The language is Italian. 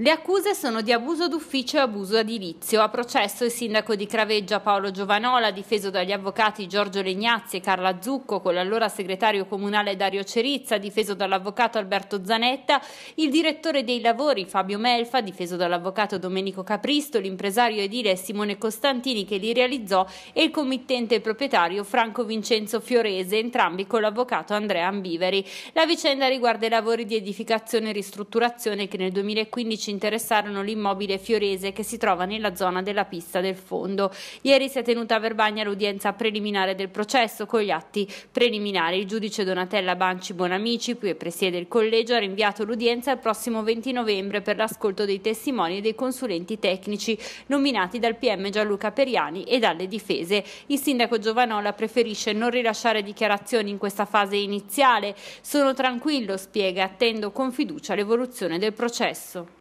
Le accuse sono di abuso d'ufficio e abuso edilizio. A processo il sindaco di Craveggia Paolo Giovanola, difeso dagli avvocati Giorgio Legnazzi e Carla Zucco, con l'allora segretario comunale Dario Cerizza, difeso dall'avvocato Alberto Zanetta, il direttore dei lavori Fabio Melfa, difeso dall'avvocato Domenico Capristo, l'impresario edile Simone Costantini che li realizzò e il committente e proprietario Franco Vincenzo Fiorese, entrambi con l'avvocato Andrea Ambiveri. La vicenda riguarda i lavori di edificazione e ristrutturazione che nel 2015 tecnici interessarono l'immobile fiorese che si trova nella zona della pista del fondo. Ieri si è tenuta a Verbagna l'udienza preliminare del processo con gli atti preliminari. Il giudice Donatella Banci Bonamici, che presiede il collegio, ha rinviato l'udienza al prossimo 20 novembre per l'ascolto dei testimoni e dei consulenti tecnici nominati dal PM Gianluca Periani e dalle difese. Il sindaco Giovanola preferisce non rilasciare dichiarazioni in questa fase iniziale. Sono tranquillo, spiega, attendo con fiducia l'evoluzione del processo.